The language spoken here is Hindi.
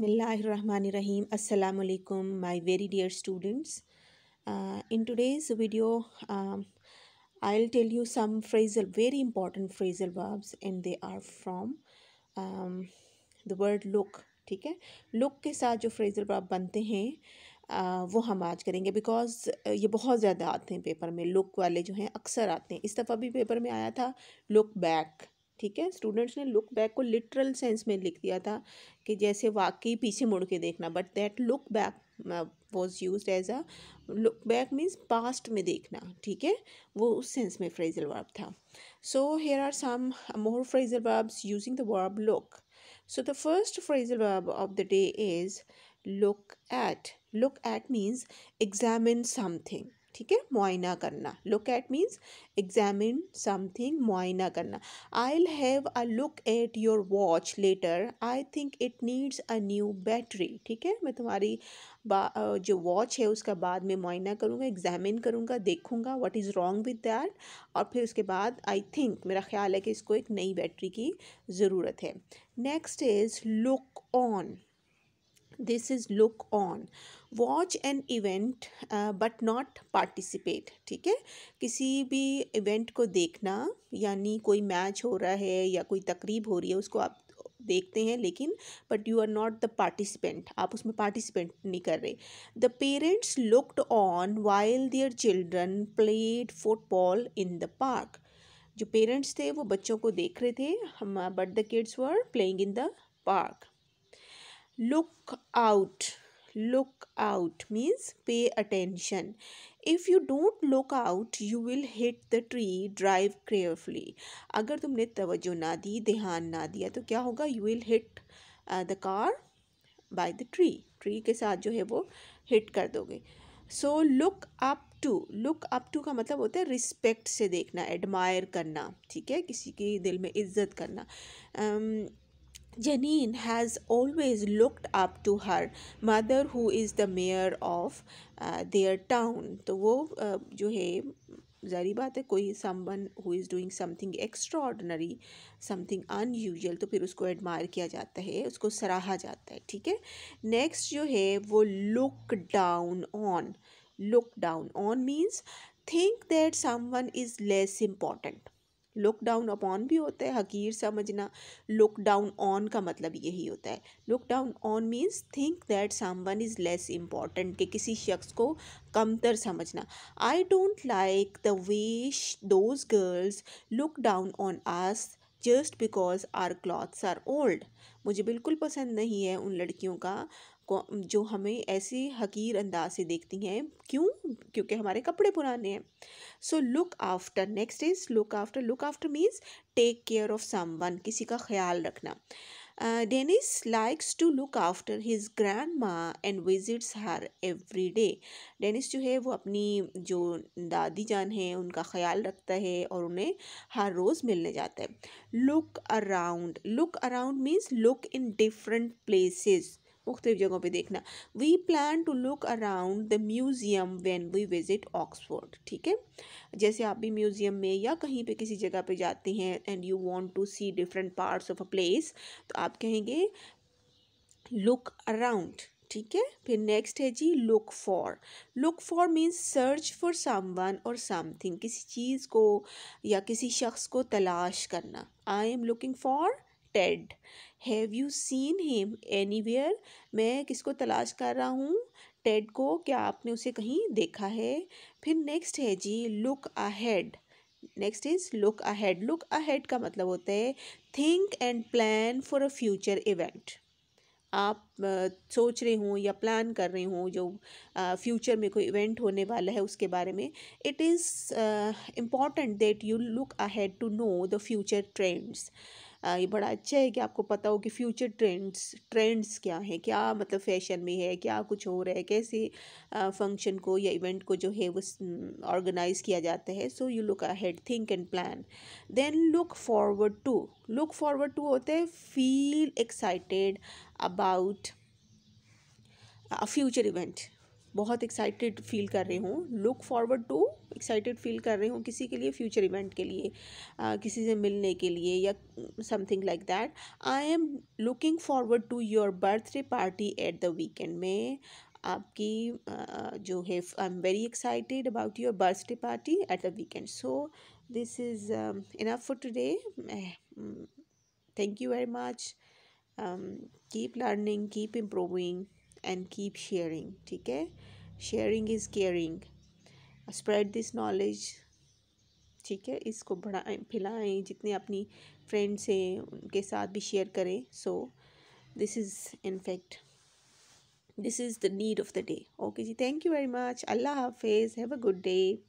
बसमिल्लाम अल्लाम my very dear students in today's video I tell you some phrasal very important phrasal verbs and they are from the word look ठीक है लुक के साथ जो फ्रेजल वर्ब बनते हैं uh, वो हम आज करेंगे बिकॉज uh, ये बहुत ज़्यादा आते हैं पेपर में लुक वाले जो हैं अक्सर आते हैं इस दफ़ा भी पेपर में आया था लुक बैक ठीक है स्टूडेंट्स ने लुक बैक को लिटरल सेंस में लिख दिया था कि जैसे वाकई पीछे मुड़ के देखना but that look back was use as a look back means past में देखना ठीक है वो उस सेंस में फ्रेजल वर्ब था so here are some more phrasal verbs using the verb look so the first phrasal verb of the day is look at look at means examine something ठीक है मुआयना करना look at means examine something मुआयना करना I will have a look at your watch later I think it needs a new battery ठीक है मैं तुम्हारी जो वॉच है उसका बाद में मुआयना करूँगा एग्जामिन करूँगा देखूँगा what is wrong with that और फिर उसके बाद आई थिंक मेरा ख्याल है कि इसको एक नई बैटरी की ज़रूरत है next is look on this is look on watch an event but not participate ठीक है किसी भी इवेंट को देखना यानी कोई मैच हो रहा है या कोई तकरीब हो रही है उसको आप देखते हैं लेकिन but you are not the participant आप उसमें पार्टिसिपेंट नहीं कर रहे the parents looked on while their children played football in the park जो पेरेंट्स थे वो बच्चों को देख रहे थे हम but the kids were playing in the park look out look out means pay attention if you don't look out you will hit the tree drive carefully अगर तुमने तवज्जो ना दी ध्यान ना दिया तो क्या होगा you will hit the car by the tree tree के साथ जो है वो हिट कर दोगे so look up to look up to का मतलब होता है रिस्पेक्ट से देखना एडमायर करना ठीक है किसी की दिल में इज्जत करना um, Janine has always looked up to her mother who is the mayor of uh, their town. तो वो uh, जो है ज़ारी बात है कोई someone who is doing something extraordinary something unusual तो फिर उसको एडमायर किया जाता है उसको सराहा जाता है ठीक है नेक्स्ट जो है वो look down on look down on means think that someone is less important look down upon भी होता है हकीर समझना लुक डाउन ऑन का मतलब यही होता है look down on means think that someone is less important कि किसी शख्स को कमतर समझना I don't like the way those girls look down on us just because our clothes are old मुझे बिल्कुल पसंद नहीं है उन लड़कियों का जो हमें ऐसे हकीर अंदाज से देखती हैं क्यों क्योंकि हमारे कपड़े पुराने हैं so look after next is look after look after means take care of some किसी का ख्याल रखना Dennis likes to look after his grandma and visits her every day Dennis जो है वो अपनी जो दादी जान है उनका ख्याल रखता है और उन्हें हर रोज़ मिलने जाता है look around look around means look in different places मुख्तु जगहों पर देखना we plan to look around the museum when we visit Oxford ठीक है जैसे आप भी म्यूज़ियम में या कहीं पे किसी जगह पे जाते हैं and you want to see different parts of a place तो आप कहेंगे लुक अराउंड ठीक है फिर नेक्स्ट है जी look for look for means search for someone और समथिंग किसी चीज़ को या किसी शख्स को तलाश करना I am looking for Ted have you seen him anywhere मैं किसको तलाश कर रहा हूँ टेड को क्या आपने उसे कहीं देखा है फिर नेक्स्ट है जी look ahead next is look ahead look ahead का मतलब होता है think and plan for a future event आप सोच रहे हों या प्लान कर रहे हों जो फ्यूचर में कोई इवेंट होने वाला है उसके बारे में it is important that you look ahead to know the future trends ये बड़ा अच्छा है कि आपको पता हो कि फ्यूचर ट्रेंड्स ट्रेंड्स क्या हैं क्या मतलब फैशन में है क्या कुछ हो रहा है कैसे फंक्शन को या इवेंट को जो है वो ऑर्गेनाइज किया जाता है so you look ahead think and plan then look forward to look forward to होते हैं feel excited about future event बहुत एक्साइटेड फील कर रही हूँ look forward to excited feel कर रही हूँ किसी के लिए फ्यूचर इवेंट के लिए आ, किसी से मिलने के लिए या something like that I am looking forward to your birthday party at the weekend में आपकी आ, जो है I am very excited about your birthday party at the weekend so this is enough for today thank you very much keep learning keep improving and keep sharing ठीक है sharing is caring spread this knowledge ठीक है इसको बढ़ाएं फैलाएं जितने अपनी फ्रेंड्स हैं उनके साथ भी शेयर करें so this is in fact this is the need of the day okay जी थैंक यू वेरी मच अल्लाह हाफिज़ हैव अ गुड डे